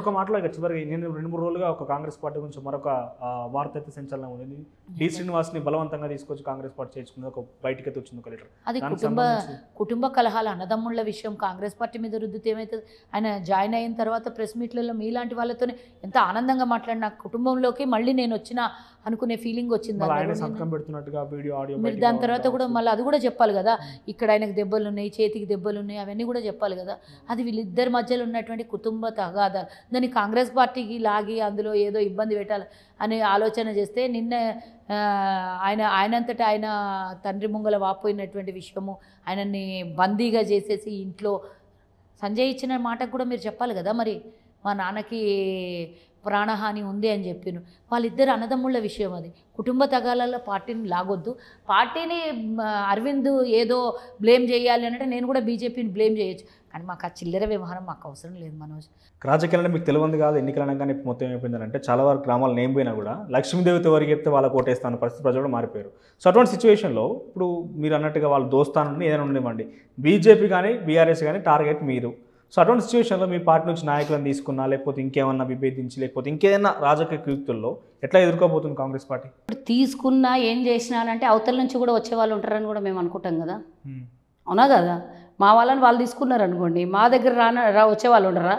ఒక మాటలో ఇక చివరికి నేను రెండు మూడు రోజులుగా ఒక కాంగ్రెస్ పార్టీ గురించి మరొక వార్త అయితే సంచలనం ఉంది డి శ్రీనివాస్ ని బలవంతంగా తీసుకొచ్చి కాంగ్రెస్ పార్టీ చేర్చుకుంది ఒక బయటికి అయితే వచ్చింది ఒక లీటర్ అది కుటుంబ కుటుంబ కలహాల అన్నదమ్ముళ్ళ విషయం కాంగ్రెస్ పార్టీ మీద రుద్దితే ఏమైతుంది ఆయన జాయిన్ అయిన తర్వాత ప్రెస్ మీట్లలో మీలాంటి వాళ్ళతోనే ఎంత ఆనందంగా మాట్లాడిన కుటుంబంలోకి మళ్ళీ నేను వచ్చిన అనుకునే ఫీలింగ్ వచ్చింది పెడుతున్నట్టుగా వీడియో ఆడియో మీరు దాని తర్వాత కూడా మళ్ళీ అది కూడా చెప్పాలి కదా ఇక్కడ ఆయనకు దెబ్బలు ఉన్నాయి చేతికి దెబ్బలు ఉన్నాయి అవన్నీ కూడా చెప్పాలి కదా అది వీళ్ళిద్దరి మధ్యలో ఉన్నటువంటి కుటుంబ తగాదాలు దాన్ని కాంగ్రెస్ పార్టీకి లాగి అందులో ఏదో ఇబ్బంది పెట్టాలి అనే ఆలోచన చేస్తే నిన్న ఆయన ఆయనంతట ఆయన తండ్రి ముంగల వాపోయినటువంటి విషయము ఆయనని బందీగా చేసేసి ఇంట్లో సంజయ్ ఇచ్చిన మాటకు కూడా మీరు చెప్పాలి కదా మరి మా నాన్నకి ప్రాణహాని ఉంది అని చెప్పిను వాళ్ళిద్దరు అన్నదమ్ముళ్ళ విషయం అది కుటుంబ తగాలలో పార్టీని లాగొద్దు పార్టీని అరవింద్ ఏదో బ్లేమ్ చేయాలి అంటే నేను కూడా బీజేపీని బ్లేమ్ చేయొచ్చు కానీ మాకు ఆ చిల్లర వ్యవహారం మాకు అవసరం లేదు మనోజ్ రాజకీయాలంటే మీకు తెలియదు కాదు ఎన్నికలు అనగానే మొత్తం ఏమైపోయిందంటే చాలా వరకు గ్రామాలు నేమ్ పోయినా కూడా లక్ష్మీదేవితో వరకు చెప్తే వాళ్ళ కోటేస్తాను పరిస్థితి ప్రజలు కూడా మారిపోయారు సో అటువంటి సిచ్యువేషన్లో ఇప్పుడు మీరు అన్నట్టుగా వాళ్ళు దోస్తానండి ఏదైనా ఉండేవ్వండి బీజేపీ కానీ బీఆర్ఎస్ కానీ టార్గెట్ మీరు సో అటువంటి సిచ్యువేషన్లో మీ పార్టీ నుంచి నాయకులను తీసుకున్నా లేకపోతే ఇంకేమన్నా విభేదించి లేకపోతే ఇంకేదైనా రాజకీయ కుయుక్తుల్లో ఎట్లా ఎదుర్కోబోతుంది కాంగ్రెస్ పార్టీ ఇప్పుడు తీసుకున్నా ఏం చేసినా అంటే అవతల నుంచి కూడా వచ్చే వాళ్ళు ఉంటారని కూడా మేము అనుకుంటాం కదా hmm. అవునా కదా మా వాళ్ళని వాళ్ళు తీసుకున్నారు అనుకోండి మా దగ్గర రాన రా వచ్చే వాళ్ళు ఉండరా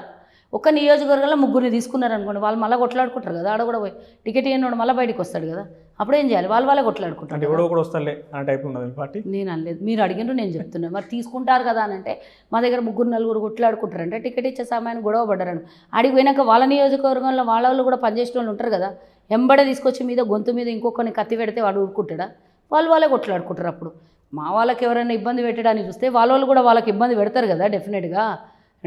ఒక నియోజకవర్గంలో ముగ్గురిని తీసుకున్నారనుకోండి వాళ్ళు మళ్ళీ కొట్లాడుకుంటారు కదా ఆడ కూడా పోయి టికెట్ ఇవ్వనోడు మళ్ళీ బయటకు వస్తాడు కదా అప్పుడు ఏం చేయాలి వాళ్ళు వాళ్ళే కొట్లాడుకుంటారు టైప్ ఉన్నది పార్టీ నేను అనలేదు మీరు అడిగినారు నేను చెప్తున్నాను మరి తీసుకుంటారు కదా అని అంటే మా దగ్గర ముగ్గురు నలుగురు కొట్లాడుకుంటారు అంటే టికెట్ ఇచ్చే సమయాన్ని గొడవ పడ్డారని అడిగిపోయినాక వాళ్ళ నియోజకవర్గంలో వాళ్ళ వాళ్ళు కూడా పనిచేసిన వాళ్ళు ఉంటారు కదా ఎంబడే తీసుకొచ్చి మీద గొంతు మీద ఇంకొకరిని కత్తి పెడితే వాడు ఊరుకుంటాడా వాళ్ళు వాళ్ళే కొట్లాడుకుంటారు అప్పుడు మా వాళ్ళకి ఎవరైనా ఇబ్బంది పెట్టడానికి చూస్తే వాళ్ళ వాళ్ళు కూడా వాళ్ళకి ఇబ్బంది పెడతారు కదా డెఫినెట్గా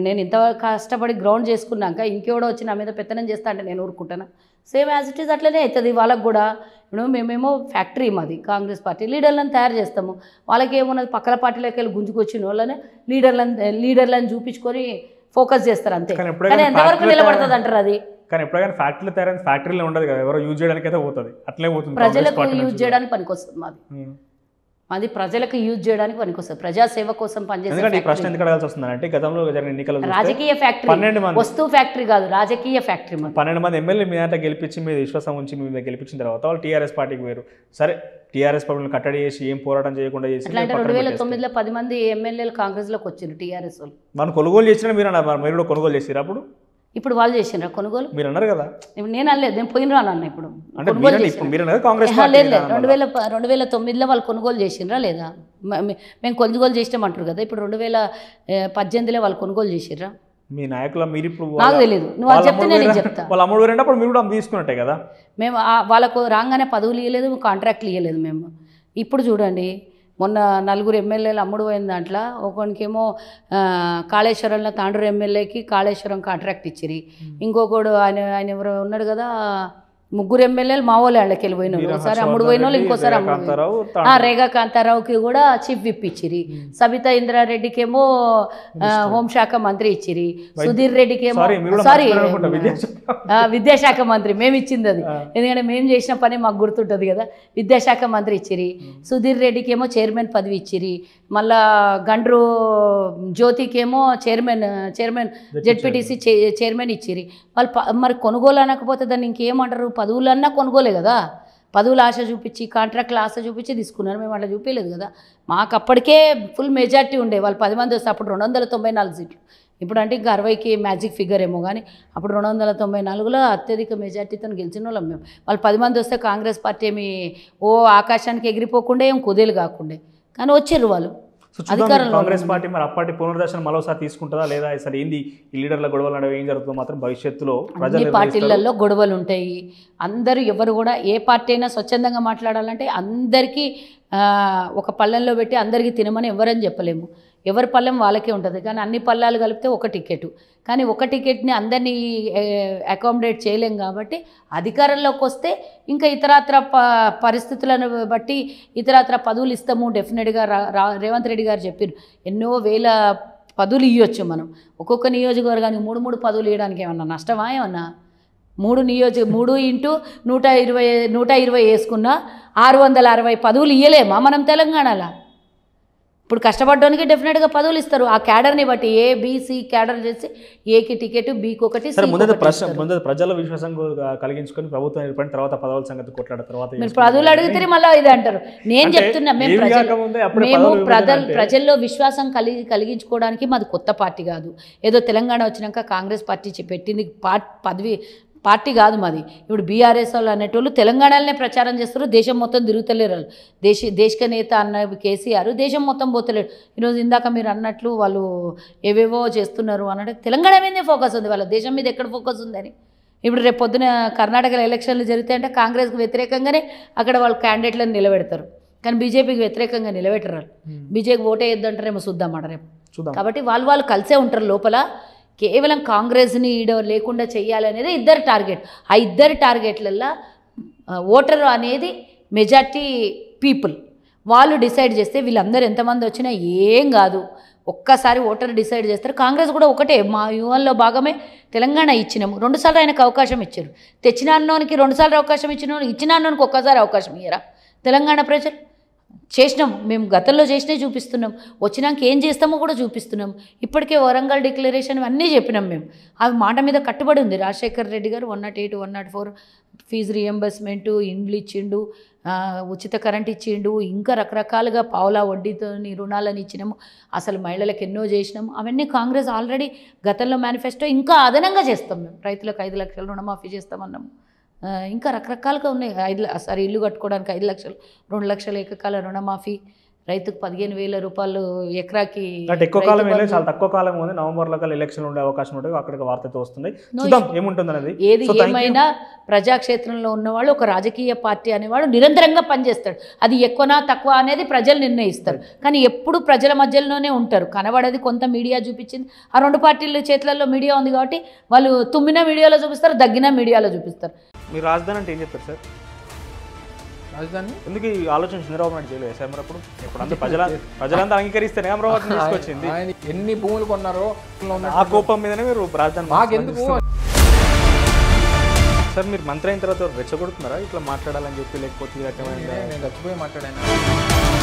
నేను ఇంత కష్టపడి గ్రౌండ్ చేసుకున్నాక ఇంకెవడో వచ్చి నా మీద పెత్తనం చేస్తా అంటే నేను ఊరుకుంటాను సేమ్ యాజ్ ఇట్ ఈస్ అట్లనే అవుతుంది వాళ్ళకు కూడా ఇప్పుడు మేమేమో ఫ్యాక్టరీ మాది కాంగ్రెస్ పార్టీ లీడర్లను తయారు చేస్తాము వాళ్ళకి ఏమున్నది పక్కల పార్టీలోకి వెళ్ళి గుంజుకొచ్చిన వాళ్ళని లీడర్లను లీడర్లను చూపించుకొని ఫోకస్ చేస్తారు అంతే కానీ ఎంతవరకు నిలబడుతుంది అంటారు అది కానీ ఎప్పుడైనా ఫ్యాక్టరీలు తయారైన ఫ్యాక్టరీలో ఉండదు కదా ఎవరో యూజ్ చేయడానికి అయితే పోతుంది అట్లే పోతుంది ప్రజలకు యూజ్ చేయడానికి వస్తుంది మాది అది ప్రజలకు యూజ్ చేయడానికి పనికొస్తుంది ప్రజాసేవ కోసం పనిచేసే ప్రశ్న ఎందుకు అడగాల్సి గతంలో ఎన్నికలు రాజకీయ ఫ్యాక్టరీ పన్నెండు మంది వస్తువు ఫ్యాక్టరీ కాదు రాజకీయ ఫ్యాక్టరీ పన్నెండు మంది ఎమ్మెల్యే మీ గెలిపించి మీద విశ్వాసం ఉంచి మీద గెలిపించిన తర్వాత వాళ్ళు టీఆర్ఎస్ పార్టీకి వేరు సరే టీఆర్ఎస్ పబ్లిక్ కట్టడి చేసి ఏం పోరాటం చేయకుండా చేసి రెండు వేల తొమ్మిదిలో పది మంది ఎమ్మెల్యేలు కాంగ్రెస్లోకి వచ్చారు టీఆర్ఎస్ వాళ్ళు మనం కొనుగోలు చేసిన మీరు మీరు కూడా కొనుగోలు చేసారు అప్పుడు ఇప్పుడు వాళ్ళు చేసినారా కొనుగోలు మీరు అన్నారు కదా ఇప్పుడు నేను అనలేదు నేను పోయిన రాను ఇప్పుడు లేదు రెండు వేల రెండు వేల తొమ్మిదిలో వాళ్ళు కొనుగోలు చేసినరా లేదా మేము కొనుగోలు చేసినామంటారు కదా ఇప్పుడు రెండు వేల పద్దెనిమిదిలో వాళ్ళు కొనుగోలు చేసిర్రా మీ నాయకుల మీరు ఇప్పుడు నాకు తెలియదు నువ్వు అది చెప్తే నేను చెప్తా వాళ్ళు అమ్ముడు అప్పుడు మీరు కూడా తీసుకున్నట్టే కదా మేము వాళ్ళకు రాగానే పదవులు ఇవ్వలేదు కాంట్రాక్ట్లు ఇవ్వలేదు మేము ఇప్పుడు చూడండి మొన్న నలుగురు ఎమ్మెల్యేలు అమ్ముడు పోయిన దాంట్లో ఒకనికేమో కాళేశ్వరంలో తాండూరు ఎమ్మెల్యేకి కాళేశ్వరం కాంట్రాక్ట్ ఇచ్చిరి ఇంకొకడు ఆయన ఆయన ఎవరు ఉన్నాడు కదా ముగ్గురు ఎమ్మెల్యేలు మా వాళ్ళు వాళ్ళకి వెళ్ళిపోయినారు ఒకసారి అమ్ముడు పోయిన వాళ్ళు ఇంకోసారి అమ్ముడు రేగా కాంతారావుకి కూడా చీఫ్ విప్ ఇచ్చిరి సబితా ఇంద్రారెడ్డికి ఏమో హోంశాఖ మంత్రి ఇచ్చిరి సుధీర్ రెడ్డికి ఏమో సారీ విద్యాశాఖ మంత్రి మేము ఇచ్చింది అది ఎందుకంటే మేము చేసిన పని మాకు గుర్తుంటుంది కదా విద్యాశాఖ మంత్రి ఇచ్చిరి సుధీర్ రెడ్డికి ఏమో చైర్మన్ పదవి ఇచ్చిరి మళ్ళా గండ్రు జ్యోతికేమో చైర్మన్ చైర్మన్ జెడ్పీటీసీ చైర్మన్ ఇచ్చిరి వాళ్ళు మరి కొనుగోలు అనకపోతే దాన్ని ఇంకేమంటారు పదవులన్నా కొనుగోలే కదా పదవుల ఆశ చూపించి కాంట్రాక్ట్ల ఆశ చూపించి తీసుకున్నారు మేము అట్లా చూపించలేదు కదా మాకు అప్పటికే ఫుల్ మెజార్టీ ఉండే వాళ్ళు పది మంది వస్తే అప్పుడు రెండు వందల తొంభై నాలుగు సీట్లు ఇప్పుడు అంటే ఇంకా అరవైకి మ్యాజిక్ ఫిగర్ ఏమో కానీ అప్పుడు రెండు వందల తొంభై నాలుగులో అత్యధిక మెజార్టీతో గెలిచిన వాళ్ళం మేము వాళ్ళు పది మంది వస్తే కాంగ్రెస్ పార్టీ ఏమి ఓ ఆకాశానికి ఎగిరిపోకుండా ఏం కుదేలు కాకుండా కానీ వచ్చారు వాళ్ళు సో కాంగ్రెస్ పార్టీ మరి అప్పటి పునర్దర్శనం మరోసారి తీసుకుంటుందా లేదా అసలు ఏంది ఈ లీడర్ల గొడవలు అనేవి ఏం జరుగుతుందో మాత్రం భవిష్యత్తులో ప్రజల పార్టీలలో గొడవలు ఉంటాయి అందరూ ఎవరు కూడా ఏ పార్టీ అయినా స్వచ్ఛందంగా మాట్లాడాలంటే అందరికీ ఒక పళ్ళల్లో పెట్టి అందరికీ తినమని ఎవరని చెప్పలేము ఎవరి పళ్ళెం వాళ్ళకే ఉంటుంది కానీ అన్ని పళ్ళాలు కలిపితే ఒక టికెట్ కానీ ఒక టికెట్ని అందరినీ అకామిడేట్ చేయలేం కాబట్టి అధికారంలోకి వస్తే ఇంకా ఇతరత్ర ప పరిస్థితులను బట్టి ఇతరత్ర పదవులు ఇస్తాము డెఫినెట్గా రా రేవంత్ రెడ్డి గారు చెప్పారు ఎన్నో వేల పదవులు ఇవ్వచ్చు మనం ఒక్కొక్క నియోజకవర్గానికి మూడు మూడు పదవులు ఇవ్వడానికి ఏమన్నా నష్టమా ఏమన్నా మూడు నియోజక మూడు ఇంటూ నూట ఇరవై నూట ఇరవై వేసుకున్న ఆరు వందల అరవై పదవులు ఇవ్వలేమా మనం తెలంగాణలో ఇప్పుడు కష్టపడడానికి డెఫినెట్గా పదవులు ఇస్తారు ఆ క్యాడర్ని బట్టి ఏ బీసీ క్యాడర్ చేసి ఏకి టికెట్ బీకి ఒకటి ప్రజల విశ్వాసం కలిగించుకొని ప్రభుత్వం ఏర్పడిన తర్వాత పదవుల సంగతి కొట్లాడిన తర్వాత మీరు పదవులు అడిగితే మళ్ళీ ఇది అంటారు నేను చెప్తున్నా మేము మేము ప్రజల ప్రజల్లో విశ్వాసం కలిగి కలిగించుకోవడానికి మాది కొత్త పార్టీ కాదు ఏదో తెలంగాణ వచ్చినాక కాంగ్రెస్ పార్టీ పెట్టింది పార్ట్ పదవి పార్టీ కాదు మాది ఇప్పుడు బీఆర్ఎస్ వాళ్ళు అనేటోళ్ళు తెలంగాణలోనే ప్రచారం చేస్తారు దేశం మొత్తం తిరుగుతలేరు వాళ్ళు దేశ దేశక నేత అన్న కేసీఆర్ దేశం మొత్తం పోతలేడు ఈరోజు ఇందాక మీరు అన్నట్లు వాళ్ళు ఏవేవో చేస్తున్నారు అన్నట్టు తెలంగాణ మీదే ఫోకస్ ఉంది వాళ్ళ దేశం మీద ఎక్కడ ఫోకస్ ఉందని ఇప్పుడు రేపు పొద్దున కర్ణాటకలో ఎలక్షన్లు జరిగితే కాంగ్రెస్కి వ్యతిరేకంగానే అక్కడ వాళ్ళు క్యాండిడేట్లను నిలబెడతారు కానీ బీజేపీకి వ్యతిరేకంగా నిలబెట్టరు వాళ్ళు బీజేపీకి ఓటే వేద్దంటారేమో చూద్దాం రేపు చూద్దాం కాబట్టి వాళ్ళు వాళ్ళు కలిసే ఉంటారు లోపల కేవలం కాంగ్రెస్ని ఈడ లేకుండా చేయాలనేది ఇద్దరు టార్గెట్ ఆ ఇద్దరు టార్గెట్లల్లో ఓటరు అనేది మెజార్టీ పీపుల్ వాళ్ళు డిసైడ్ చేస్తే వీళ్ళందరూ ఎంతమంది వచ్చినా ఏం కాదు ఒక్కసారి ఓటర్ డిసైడ్ చేస్తారు కాంగ్రెస్ కూడా ఒకటే మా యూఎన్లో భాగమే తెలంగాణ ఇచ్చినాము రెండుసార్లు ఆయనకు అవకాశం ఇచ్చారు తెచ్చినాన్నోనికి రెండుసార్లు అవకాశం ఇచ్చిన ఇచ్చినాన్నోనికి ఒక్కసారి అవకాశం ఇయ్యరా తెలంగాణ ప్రజలు చేసినాం మేము గతంలో చేసినే చూపిస్తున్నాం వచ్చినాక ఏం చేస్తామో కూడా చూపిస్తున్నాం ఇప్పటికే వరంగల్ డిక్లరేషన్ అన్నీ చెప్పినాం మేము అవి మాట మీద కట్టుబడి ఉంది రాజశేఖర్ రెడ్డి గారు one not eight one not four fees reimbursement ఇండ్లు ఇచ్చిండు ఉచిత కరెంట్ ఇచ్చిండు ఇంకా రకరకాలుగా పావులా వడ్డీతో రుణాలను ఇచ్చినాము అసలు మహిళలకు ఎన్నో చేసినాము అవన్నీ కాంగ్రెస్ ఆల్రెడీ గతంలో మేనిఫెస్టో ఇంకా అదనంగా చేస్తాం మేము రైతులకు ఐదు లక్షల రుణమాఫీ చేస్తామన్నాము ఇంకా రకరకాలుగా ఉన్నాయి ఐదు సారీ ఇల్లు కట్టుకోవడానికి ఐదు లక్షలు రెండు లక్షల ఏకకాల రుణమాఫీ రైతుకు పదిహేను వేల రూపాయలు ఎకరాకి అంటే ఎక్కువ కాలం చాలా తక్కువ కాలం ఉంది నవంబర్లో కల్ ఎలక్షన్ ఉండే అవకాశం ఉంటుంది అక్కడికి వార్త వస్తుంది చూద్దాం ఏముంటుంది అనేది ఏది ఏమైనా ప్రజాక్షేత్రంలో ఉన్నవాళ్ళు ఒక రాజకీయ పార్టీ అనేవాడు నిరంతరంగా పనిచేస్తాడు అది ఎక్కువనా తక్కువ అనేది ప్రజలు నిర్ణయిస్తారు కానీ ఎప్పుడు ప్రజల మధ్యలోనే ఉంటారు కనబడేది కొంత మీడియా చూపించింది ఆ రెండు పార్టీల చేతులలో మీడియా ఉంది కాబట్టి వాళ్ళు తుమ్మిన మీడియాలో చూపిస్తారు దగ్గిన మీడియాలో చూపిస్తారు మీరు రాజధాని అంటే ఏం చెప్తారు సార్ రాజధాని ఎందుకు ఈ ఆలోచన చంద్రబాబు నాయుడు చేయలేదు సార్ మరి అప్పుడు ఇప్పుడు అంత ప్రజల ప్రజలంతా అంగీకరిస్తేనే అమరావతి తీసుకొచ్చింది ఆయన ఎన్ని భూములు కొన్నారో ఆ కోపం మీదనే మీరు రాజధాని మాకెందుకు సార్ మీరు మంత్రి అయిన తర్వాత రెచ్చగొడుతున్నారా ఇట్లా మాట్లాడాలని చెప్పి లేకపోతే ఈ రకమైన నేను చచ్చిపోయి మాట్లాడాను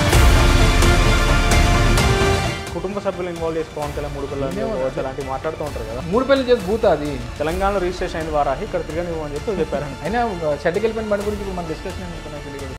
కుటుంబ సభ్యులు ఇన్వాల్వ్ చేసుకోవడం పవన్ మూడు పిల్లలు అలాంటివి మాట్లాడుతూ ఉంటారు కదా మూడు పిల్లలు చేసి భూత అది తెలంగాణలో రిజిస్ట్రేషన్ అయిన వారా ఇక్కడ తిరగనివ్వమని చెప్పి చెప్పారు అయినా చెడ్డకెళ్ళిపోయిన పని గురించి మన మనం డిస్కషన్